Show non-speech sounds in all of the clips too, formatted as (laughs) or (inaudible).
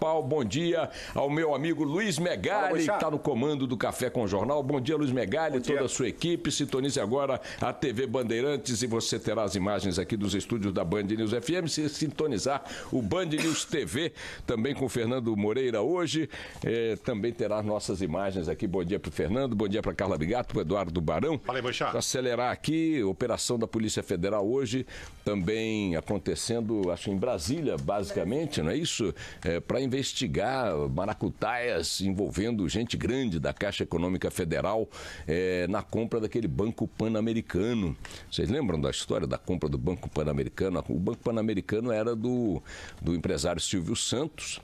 Municipal. Bom dia ao meu amigo Luiz Megali, que está no comando do Café com Jornal. Bom dia, Luiz Megali, e toda dia. a sua equipe. Sintonize agora a TV Bandeirantes e você terá as imagens aqui dos estúdios da Band News FM. Se sintonizar o Band News TV, também com o Fernando Moreira hoje, eh, também terá nossas imagens aqui. Bom dia para o Fernando, bom dia para Carla Bigato, para Eduardo Barão. Valeu, Boixá. Acelerar aqui, operação da Polícia Federal hoje, também acontecendo, acho, em Brasília, basicamente, não é isso? É, eh, para investigar maracutaias envolvendo gente grande da Caixa Econômica Federal é, na compra daquele Banco Pan-Americano. Vocês lembram da história da compra do Banco Pan-Americano? O Banco Pan-Americano era do, do empresário Silvio Santos,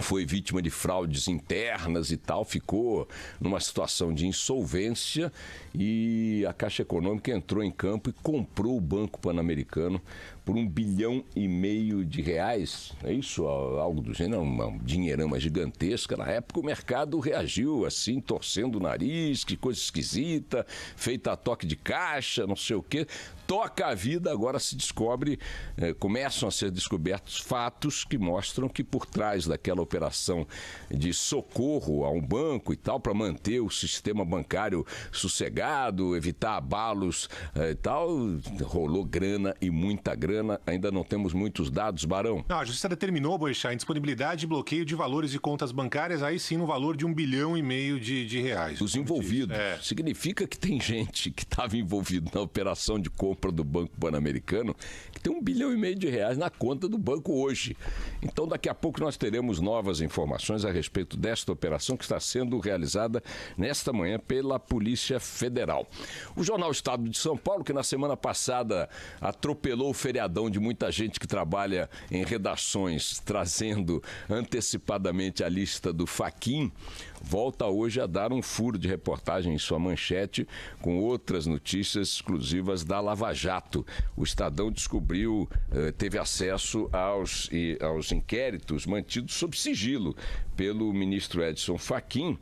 foi vítima de fraudes internas e tal, ficou numa situação de insolvência e a Caixa Econômica entrou em campo e comprou o Banco Pan-Americano por um bilhão e meio de reais. É isso, algo do gênero, uma dinheirama gigantesca. Na época o mercado reagiu assim, torcendo o nariz, que coisa esquisita, feita a toque de caixa, não sei o quê toca a vida, agora se descobre, eh, começam a ser descobertos fatos que mostram que por trás daquela operação de socorro a um banco e tal, para manter o sistema bancário sossegado, evitar abalos eh, e tal, rolou grana e muita grana. Ainda não temos muitos dados, Barão. Não, a justiça determinou, Boixá, indisponibilidade e bloqueio de valores e contas bancárias, aí sim no valor de um bilhão e meio de, de reais. Os envolvidos. É. Significa que tem gente que estava envolvido na operação de compra compra do Banco Pan-Americano, que tem um bilhão e meio de reais na conta do banco hoje. Então, daqui a pouco nós teremos novas informações a respeito desta operação que está sendo realizada nesta manhã pela Polícia Federal. O jornal Estado de São Paulo, que na semana passada atropelou o feriadão de muita gente que trabalha em redações, trazendo antecipadamente a lista do Faquin, volta hoje a dar um furo de reportagem em sua manchete com outras notícias exclusivas da Lava Jato. O Estadão descobriu, eh, teve acesso aos, aos inquéritos mantidos sob sigilo pelo ministro Edson Fachin.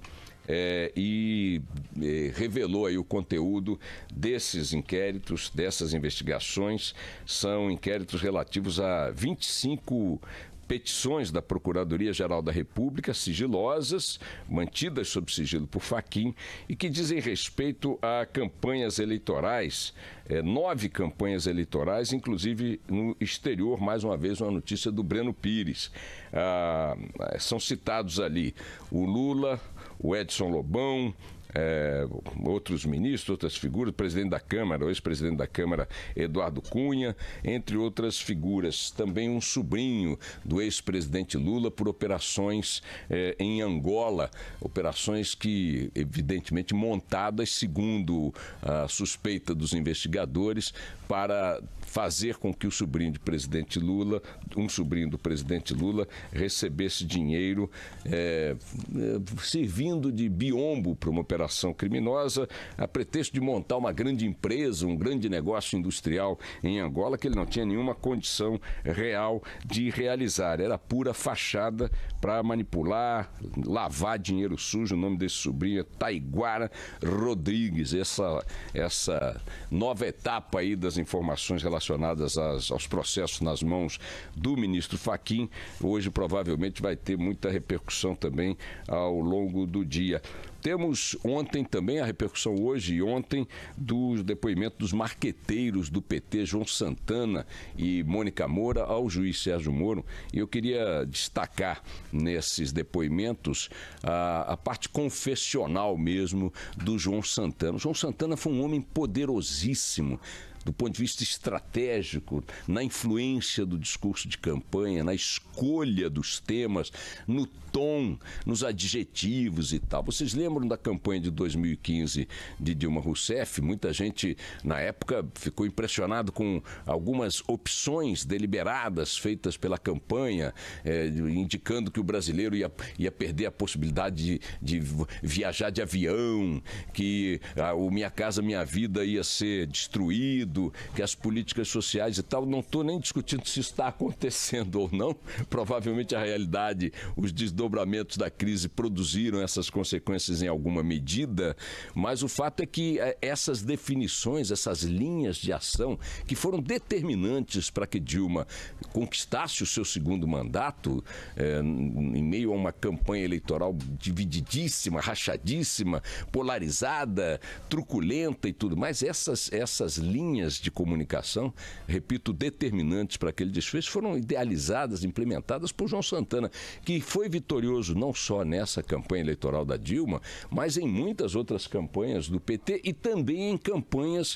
É, e é, revelou aí o conteúdo desses inquéritos, dessas investigações. São inquéritos relativos a 25 petições da Procuradoria-Geral da República, sigilosas, mantidas sob sigilo por Faquim, e que dizem respeito a campanhas eleitorais, é, nove campanhas eleitorais, inclusive no exterior, mais uma vez, uma notícia do Breno Pires. Ah, são citados ali o Lula, o Edson Lobão, é, outros ministros, outras figuras, o presidente da Câmara, o ex-presidente da Câmara Eduardo Cunha, entre outras figuras. Também um sobrinho do ex-presidente Lula por operações é, em Angola, operações que, evidentemente, montadas segundo a suspeita dos investigadores para fazer com que o sobrinho do presidente Lula, um sobrinho do presidente Lula, recebesse dinheiro é, é, servindo de biombo para uma operação criminosa, a pretexto de montar uma grande empresa, um grande negócio industrial em Angola que ele não tinha nenhuma condição real de realizar. Era pura fachada para manipular, lavar dinheiro sujo. O nome desse sobrinho é Taiguara Rodrigues. Essa, essa nova etapa aí das informações relacionadas relacionadas às, aos processos nas mãos do ministro Faquim, hoje provavelmente vai ter muita repercussão também ao longo do dia. Temos ontem também a repercussão hoje e ontem do depoimento dos marqueteiros do PT, João Santana e Mônica Moura, ao juiz Sérgio Moro. E eu queria destacar nesses depoimentos a, a parte confessional mesmo do João Santana. O João Santana foi um homem poderosíssimo do ponto de vista estratégico, na influência do discurso de campanha, na escolha dos temas, no tom, nos adjetivos e tal. Vocês lembram da campanha de 2015 de Dilma Rousseff? Muita gente, na época, ficou impressionado com algumas opções deliberadas feitas pela campanha, eh, indicando que o brasileiro ia, ia perder a possibilidade de, de viajar de avião, que ah, o Minha Casa Minha Vida ia ser destruído medo que as políticas sociais e tal, não estou nem discutindo se está (laughs) acontecendo ou não. Provavelmente a realidade, os desdobramentos da crise produziram essas consequências em alguma medida, mas o fato é que eh, essas definições, essas linhas de ação que foram determinantes para que Dilma conquistasse o seu segundo mandato, eh, em meio a uma campanha eleitoral divididíssima, rachadíssima, polarizada, truculenta e tudo mais, essas, essas linhas linhas de comunicação, repito, determinantes para aquele desfecho, foram idealizadas, implementadas por João Santana, que foi vitorioso não só nessa campanha eleitoral da Dilma, mas em muitas outras campanhas do PT e também em campanhas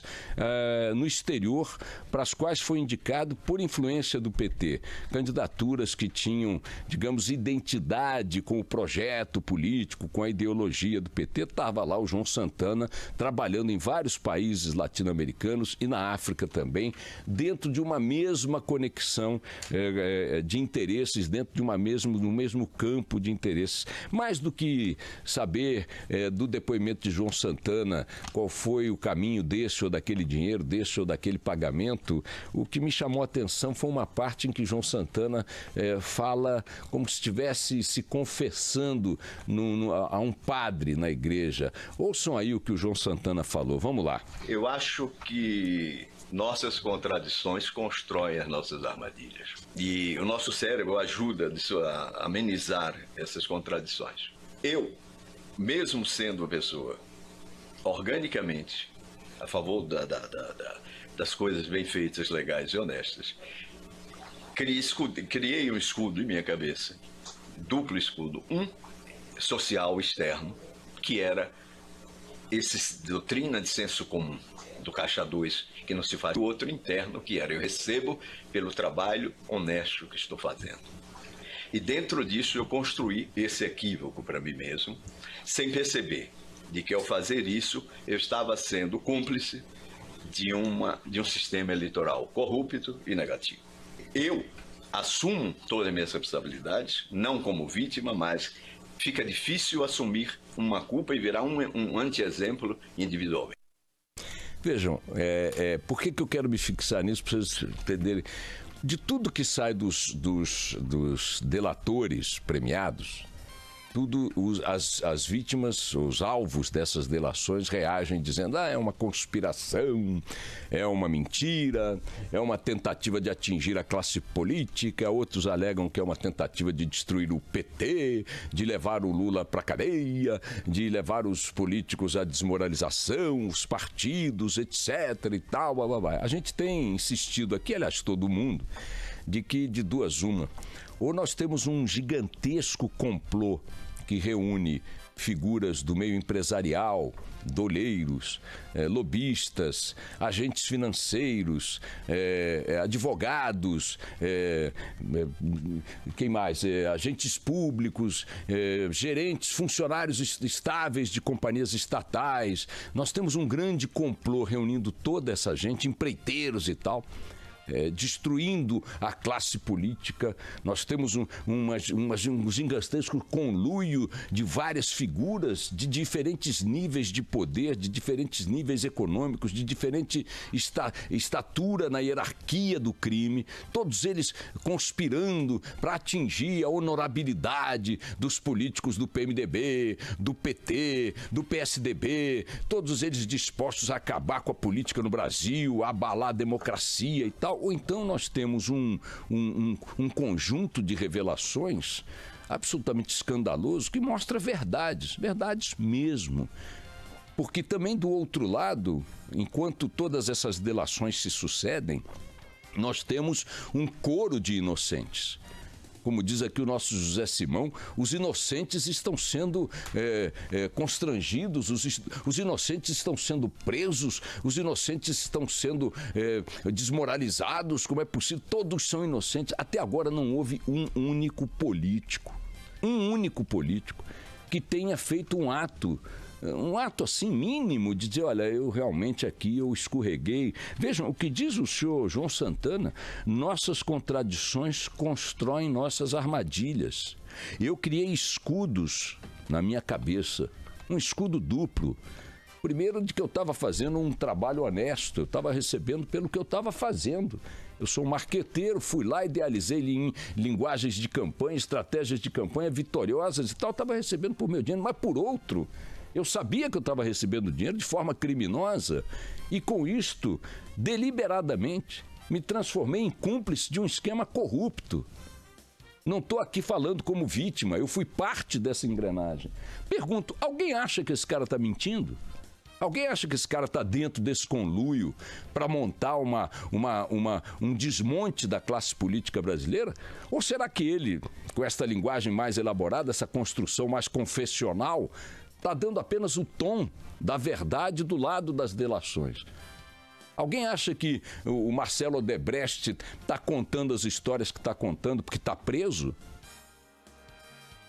uh, no exterior, para as quais foi indicado por influência do PT. Candidaturas que tinham, digamos, identidade com o projeto político, com a ideologia do PT. Estava lá o João Santana trabalhando em vários países latino-americanos e na na África também, dentro de uma mesma conexão é, de interesses, dentro de uma mesmo, do mesmo campo de interesses. Mais do que saber é, do depoimento de João Santana qual foi o caminho desse ou daquele dinheiro, desse ou daquele pagamento, o que me chamou a atenção foi uma parte em que João Santana é, fala como se estivesse se confessando no, no, a um padre na igreja. Ouçam aí o que o João Santana falou. Vamos lá. Eu acho que nossas contradições constroem as nossas armadilhas. E o nosso cérebro ajuda a amenizar essas contradições. Eu, mesmo sendo uma pessoa organicamente a favor da, da, da, das coisas bem feitas, legais e honestas, criei, criei um escudo em minha cabeça, duplo escudo. Um, social externo, que era essa doutrina de senso comum do Caixa 2, que não se faz o outro interno, que era eu recebo pelo trabalho honesto que estou fazendo. E dentro disso eu construí esse equívoco para mim mesmo, sem perceber de que ao fazer isso eu estava sendo cúmplice de, uma, de um sistema eleitoral corrupto e negativo. Eu assumo todas as minhas responsabilidades, não como vítima, mas fica difícil assumir uma culpa e virar um, um anti-exemplo individual. Vejam, é, é, por que, que eu quero me fixar nisso para vocês entenderem? De tudo que sai dos, dos, dos delatores premiados, tudo, os, as, as vítimas, os alvos dessas delações reagem dizendo: ah, é uma conspiração, é uma mentira, é uma tentativa de atingir a classe política. Outros alegam que é uma tentativa de destruir o PT, de levar o Lula para cadeia, de levar os políticos à desmoralização, os partidos, etc. e tal. Blá, blá, blá. A gente tem insistido aqui, aliás, todo mundo, de que de duas uma ou nós temos um gigantesco complô que reúne figuras do meio empresarial, doleiros, eh, lobistas, agentes financeiros, eh, eh advogados, eh, eh, quem mais? Eh, agentes públicos, gerentes, funcionários estáveis de companhias estatais. Nós temos um grande complô reunindo toda essa gente, empreiteiros e tal é, destruindo a classe política. Nós temos um, umas, umas, um conluio de várias figuras de diferentes níveis de poder, de diferentes níveis econômicos, de diferente esta, estatura na hierarquia do crime, todos eles conspirando para atingir a honorabilidade dos políticos do PMDB, do PT, do PSDB, todos eles dispostos a acabar com a política no Brasil, a abalar a democracia e tal ou então nós temos um, um, um, um conjunto de revelações absolutamente escandaloso que mostra verdades, verdades mesmo. Porque também do outro lado, enquanto todas essas delações se sucedem, nós temos um coro de inocentes como diz aqui o nosso José Simão, os inocentes estão sendo é, é, constrangidos, os, os, inocentes estão sendo presos, os inocentes estão sendo é, desmoralizados. Como é possível? Todos são inocentes. Até agora não houve um único político, um único político que tenha feito um ato um ato assim mínimo de dizer, olha, eu realmente aqui eu escorreguei. Vejam, o que diz o senhor João Santana, nossas contradições constroem nossas armadilhas. Eu criei escudos na minha cabeça, um escudo duplo. Primeiro, de que eu estava fazendo um trabalho honesto, eu estava recebendo pelo que eu estava fazendo. Eu sou um marqueteiro, fui lá, idealizei li linguagens de campanha, estratégias de campanha vitoriosas e tal, estava recebendo por meu dinheiro, mas por outro, eu sabia que eu estava recebendo dinheiro de forma criminosa e com isto, deliberadamente, me transformei em cúmplice de um esquema corrupto. Não estou aqui falando como vítima, eu fui parte dessa engrenagem. Pergunto: alguém acha que esse cara está mentindo? Alguém acha que esse cara está dentro desse conluio para montar uma, uma, uma, um desmonte da classe política brasileira? Ou será que ele, com esta linguagem mais elaborada, essa construção mais confessional, está dando apenas o tom da verdade do lado das delações. Alguém acha que o Marcelo Odebrecht está contando as histórias que está contando porque está preso?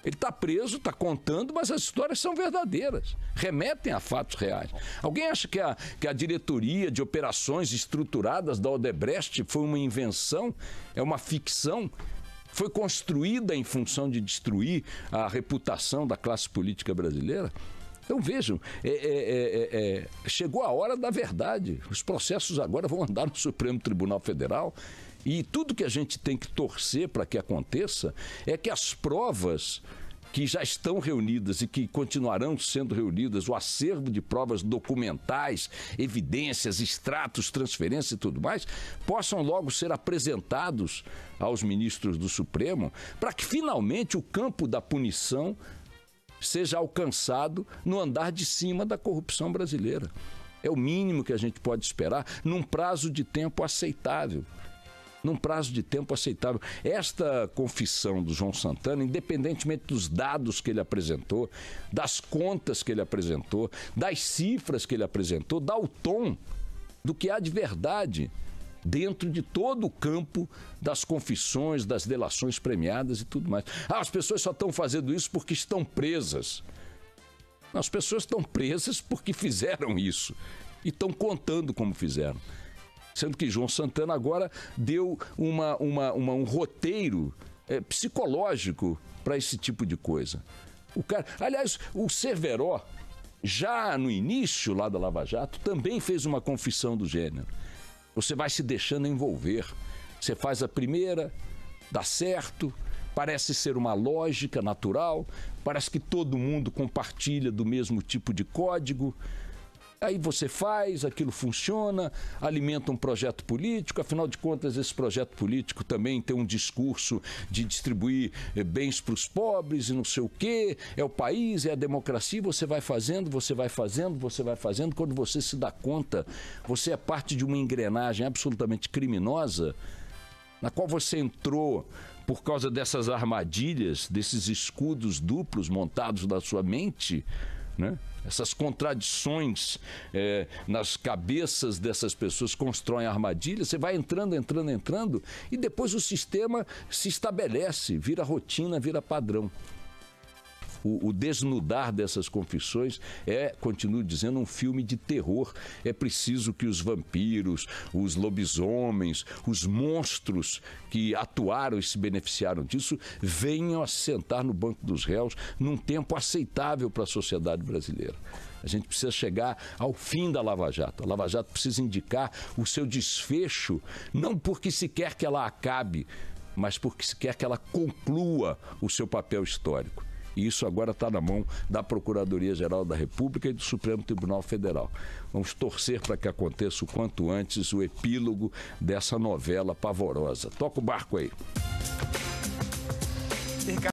Ele está preso, está contando, mas as histórias são verdadeiras, remetem a fatos reais. Alguém acha que a, que a diretoria de operações estruturadas da Odebrecht foi uma invenção, é uma ficção? foi construída em função de destruir a reputação da classe política brasileira? Então vejam, é é, é, é, é, chegou a hora da verdade. Os processos agora vão andar no Supremo Tribunal Federal. E tudo que a gente tem que torcer para que aconteça é que as provas que já estão reunidas e que continuarão sendo reunidas, o acervo de provas documentais, evidências, extratos, transferências e tudo mais, possam logo ser apresentados aos ministros do Supremo, para que finalmente o campo da punição seja alcançado no andar de cima da corrupção brasileira. É o mínimo que a gente pode esperar num prazo de tempo aceitável num prazo de tempo aceitável. Esta confissão do João Santana, independentemente dos dados que ele apresentou, das contas que ele apresentou, das cifras que ele apresentou, dá o tom do que há de verdade dentro de todo o campo das confissões, das delações premiadas e tudo mais. Ah, as pessoas só estão fazendo isso porque estão presas. As pessoas estão presas porque fizeram isso e estão contando como fizeram. Sendo que João Santana agora deu uma, uma, uma um roteiro é, psicológico para esse tipo de coisa. O cara, aliás, o Cerveró, já no início lá da Lava Jato, também fez uma confissão do gênero. Você vai se deixando envolver. Você faz a primeira, dá certo, parece ser uma lógica natural, parece que todo mundo compartilha do mesmo tipo de código. Aí você faz, aquilo funciona, alimenta um projeto político, afinal de contas, esse projeto político também tem um discurso de distribuir eh, bens para os pobres e não sei o quê, é o país, é a democracia, você vai fazendo, você vai fazendo, você vai fazendo, quando você se dá conta, você é parte de uma engrenagem absolutamente criminosa na qual você entrou por causa dessas armadilhas, desses escudos duplos montados na sua mente, né? Essas contradições é, nas cabeças dessas pessoas constroem armadilhas. Você vai entrando, entrando, entrando e depois o sistema se estabelece, vira rotina, vira padrão o, o desnudar dessas confissões é, continuo dizendo, um filme de terror. É preciso que os vampiros, os lobisomens, os monstros que atuaram e se beneficiaram disso venham a sentar no banco dos réus num tempo aceitável para a sociedade brasileira. A gente precisa chegar ao fim da Lava Jato. A Lava Jato precisa indicar o seu desfecho, não porque se quer que ela acabe, mas porque se quer que ela conclua o seu papel histórico. E isso agora está na mão da Procuradoria-Geral da República e do Supremo Tribunal Federal. Vamos torcer para que aconteça o quanto antes o epílogo dessa novela pavorosa. Toca o barco aí.